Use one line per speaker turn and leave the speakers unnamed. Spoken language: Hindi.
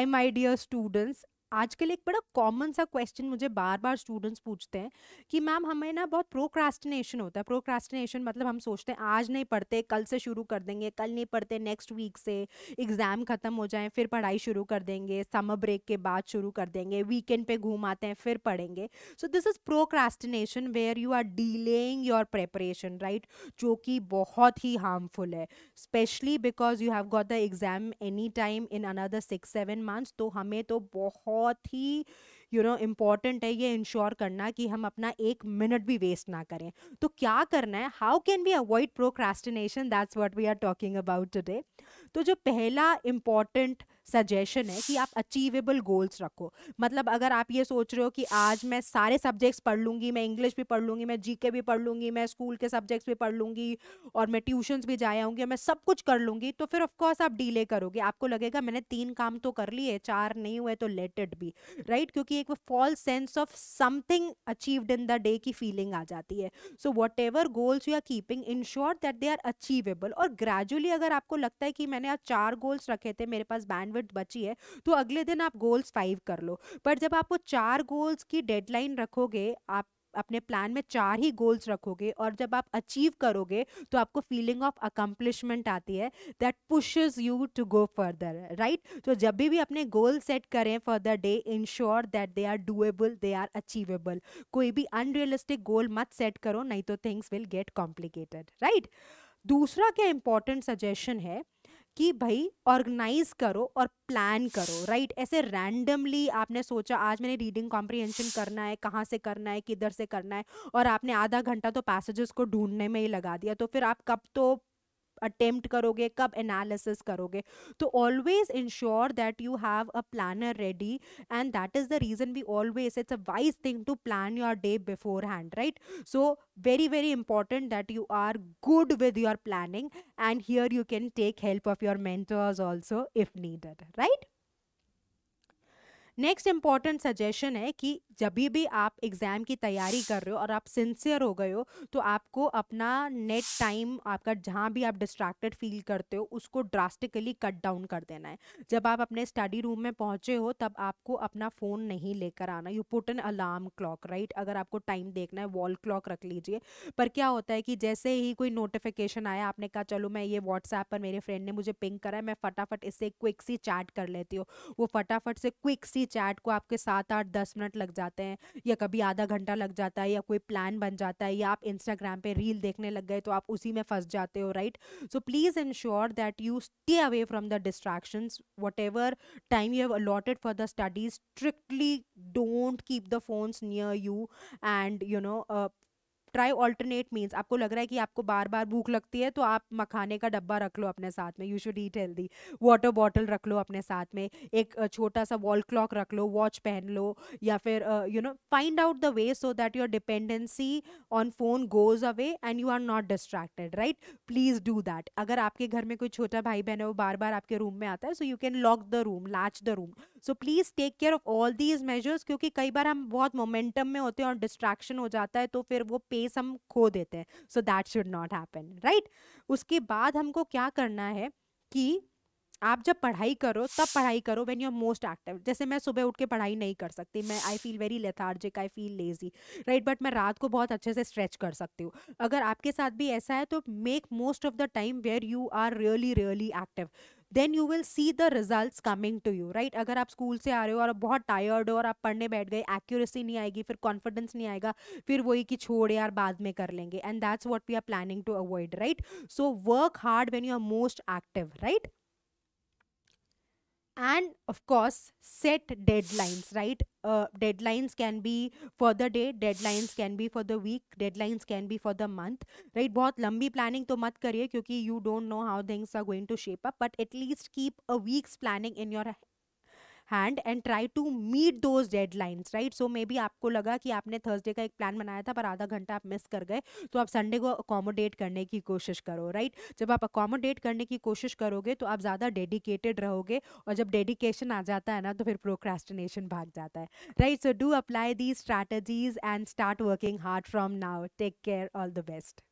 Hi, my dear students. आजकल एक बड़ा कॉमन सा क्वेश्चन मुझे बार बार स्टूडेंट्स पूछते हैं कि मैम हमें ना बहुत प्रोक्रास्टिनेशन होता है प्रोक्रास्टिनेशन मतलब हम सोचते हैं आज नहीं पढ़ते कल से शुरू कर देंगे कल नहीं पढ़ते नेक्स्ट वीक से एग्ज़ाम ख़त्म हो जाए फिर पढ़ाई शुरू कर देंगे समर ब्रेक के बाद शुरू कर देंगे वीकेंड पे घूम आते हैं फिर पढ़ेंगे so this is procrastination where you are delaying your preparation right जो कि बहुत ही हार्मफुल है specially because you have got the exam any time in another six seven months तो हमें तो बहुत बहुत ही यू नो इम्पॉर्टेंट है ये इंश्योर करना कि हम अपना एक मिनट भी वेस्ट ना करें तो क्या करना है how can we avoid procrastination that's what we are talking about today तो जो पहला इम्पॉर्टेंट सजेशन है कि आप अचीवेबल गोल्स रखो मतलब अगर आप ये सोच रहे हो कि आज मैं सारे सब्जेक्ट्स पढ़ लूँगी मैं इंग्लिश भी पढ़ लूँगी मैं जीके भी पढ़ लूँगी मैं स्कूल के सब्जेक्ट्स भी पढ़ लूँगी और मैं ट्यूशन्स भी जाया आऊँगी मैं सब कुछ कर लूँगी तो फिर ऑफकोर्स आप डिले करोगे आपको लगेगा मैंने तीन काम तो कर लिए चार नहीं हुए तो लेट इट भी राइट क्योंकि एक false sense of something achieved in the day की फीलिंग आ जाती है so whatever goals you are keeping ensure that they are achievable और ग्रेजुअली अगर आपको लगता है कि मैंने आज चार गोल्स रखे थे मेरे पास बैंडविड्थ बची है तो अगले दिन आप गोल्स फाइव कर लो पर जब आप वो चार गोल्स की डेडलाइन रखोगे आप अपने प्लान में चार ही गोल्स रखोगे और जब आप अचीव करोगे तो आपको फीलिंग ऑफ अकम्पलिशमेंट आती है that pushes you to go further right तो जब भी, भी अपने गोल सेट करें for the day ensure that they are doable they are achievable कोई भी अनरियलिस्टिक गोल मत सेट करो नहीं तो things will get complicated right दूसरा क्या इंपॉर्टेंट सजेशन है कि भाई ऑर्गेनाइज करो और प्लान करो राइट ऐसे रैंडमली आपने सोचा आज मैंने रीडिंग कॉम्प्रिहेंशन करना है कहाँ से करना है किधर से करना है और आपने आधा घंटा तो पैसेजेस को ढूंढने में ही लगा दिया तो फिर आप कब तो अटेम्प्ट करोगे कब एनालिसिस करोगे तो always ensure that you have a planner ready and that is the reason we always it's a wise thing to plan your day beforehand right so very very important that you are good with your planning and here you can take help of your mentors also if needed right next important suggestion है कि जब भी आप एग्ज़ाम की तैयारी कर रहे हो और आप सिंसियर हो गए हो तो आपको अपना नेट टाइम आपका जहाँ भी आप डिस्ट्रैक्टेड फील करते हो उसको ड्रास्टिकली कट डाउन कर देना है जब आप अपने स्टडी रूम में पहुँचे हो तब आपको अपना फ़ोन नहीं लेकर आना you put an alarm clock right अगर आपको टाइम देखना है वॉल क्लॉक रख लीजिए पर क्या होता है कि जैसे ही कोई नोटिफिकेशन आया आपने कहा चलो मैं ये व्हाट्सएप पर मेरे फ्रेंड ने मुझे पिंक करा है मैं फटाफट इससे क्विक सी चैट कर लेती हूँ वो फटाफट से क्विक सी चैट को आपके सात आठ दस मिनट लग जाते हैं या कभी आधा घंटा लग जाता है या कोई प्लान बन जाता है या आप इंस्टाग्राम पे रील देखने लग गए तो आप उसी में फंस जाते हो right so please ensure that you stay away from the distraction whatever time you have allotted for the studies strictly don't keep the phones near you and you know try alternate means आपको लग रहा है कि आपको बार बार भूख लगती है तो आप मखाने का डब्बा रख लो अपने साथ में you should eat healthy water bottle रख लो अपने साथ में एक छोटा सा वॉल क्लॉक रख लो वॉच पहन लो या फिर you know find out the way so that your dependency on phone goes away and you are not distracted right please do that अगर आपके घर में कोई छोटा भाई बहन है वो बार बार आपके रूम में आता है so you can lock the room latch the room so please take care of all these measures क्योंकि कई बार हम बहुत मोमेंटम में होते हैं और डिस्ट्रैक्शन हो जाता है तो फिर वो पेस हम खो देते हैं so that should not happen right उसके बाद हमको क्या करना है कि आप जब पढ़ाई करो तब पढ़ाई करो when you are most active जैसे मैं सुबह उठ के पढ़ाई नहीं कर सकती मैं I feel very lethargic I feel lazy right but मैं रात को बहुत अच्छे से स्ट्रेच कर सकती हूँ अगर आपके साथ भी ऐसा है तो make most of the time where you are really really active then you will see the result coming to you right अगर आप स्कूल से आ रहे हो और बहुत टायर्ड हो और आप पढ़ने बैठ गए एक्यूरेसी नहीं आएगी फिर कॉन्फिडेंस नहीं आएगा फिर वही कि छोड़ यार बाद में कर लेंगे and that's what we are planning to avoid right so work hard when you are most active right and of course set deadlines right uh, deadlines can be for the day deadlines can be for the week deadlines can be for the month right बहुत लंबी planning तो मत करिए क्योंकि you don't know how things are going to shape up but at least keep a week's planning in your hand and try to meet those deadlines right so maybe आपको लगा कि आपने थर्सडे का एक प्लान बनाया था पर आधा घंटा आप मिस कर गए तो आप संडे को अकोमोडेट करने की कोशिश करो राइट right? जब आप अकोमोडेट करने की कोशिश करोगे तो आप ज़्यादा डेडिकेटेड रहोगे और जब डेडिकेशन आ जाता है ना तो फिर प्रोक्रेस्टिनेशन भाग जाता है right so do apply the strategies and start working hard from now take care all the best